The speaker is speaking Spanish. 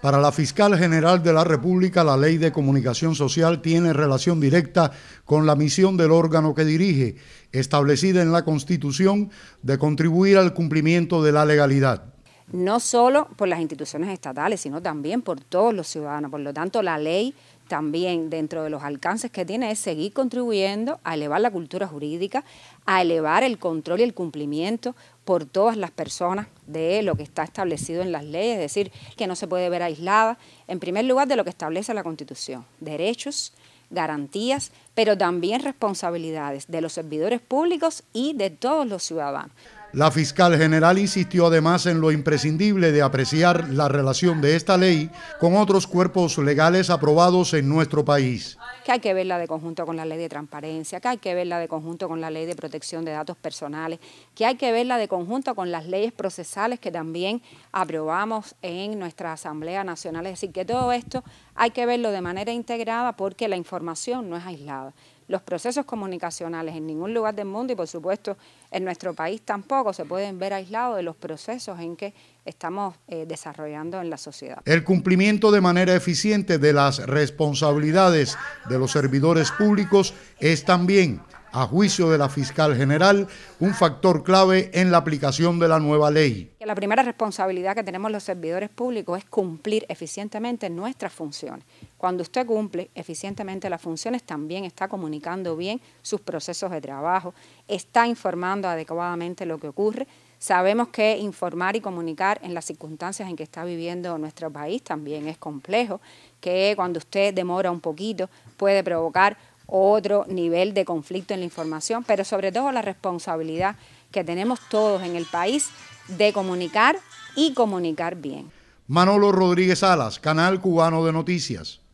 Para la fiscal general de la República, la ley de comunicación social tiene relación directa con la misión del órgano que dirige, establecida en la Constitución, de contribuir al cumplimiento de la legalidad no solo por las instituciones estatales, sino también por todos los ciudadanos. Por lo tanto, la ley también dentro de los alcances que tiene es seguir contribuyendo a elevar la cultura jurídica, a elevar el control y el cumplimiento por todas las personas de lo que está establecido en las leyes, es decir, que no se puede ver aislada, en primer lugar de lo que establece la Constitución, derechos, garantías, pero también responsabilidades de los servidores públicos y de todos los ciudadanos. La fiscal general insistió además en lo imprescindible de apreciar la relación de esta ley con otros cuerpos legales aprobados en nuestro país. Que hay que verla de conjunto con la ley de transparencia, que hay que verla de conjunto con la ley de protección de datos personales, que hay que verla de conjunto con las leyes procesales que también aprobamos en nuestra Asamblea Nacional. Es decir, que todo esto hay que verlo de manera integrada porque la información no es aislada los procesos comunicacionales en ningún lugar del mundo y por supuesto en nuestro país tampoco se pueden ver aislados de los procesos en que estamos eh, desarrollando en la sociedad. El cumplimiento de manera eficiente de las responsabilidades de los servidores públicos es también a juicio de la fiscal general, un factor clave en la aplicación de la nueva ley. La primera responsabilidad que tenemos los servidores públicos es cumplir eficientemente nuestras funciones. Cuando usted cumple eficientemente las funciones, también está comunicando bien sus procesos de trabajo, está informando adecuadamente lo que ocurre. Sabemos que informar y comunicar en las circunstancias en que está viviendo nuestro país también es complejo, que cuando usted demora un poquito puede provocar otro nivel de conflicto en la información, pero sobre todo la responsabilidad que tenemos todos en el país de comunicar y comunicar bien. Manolo Rodríguez Alas, Canal Cubano de Noticias.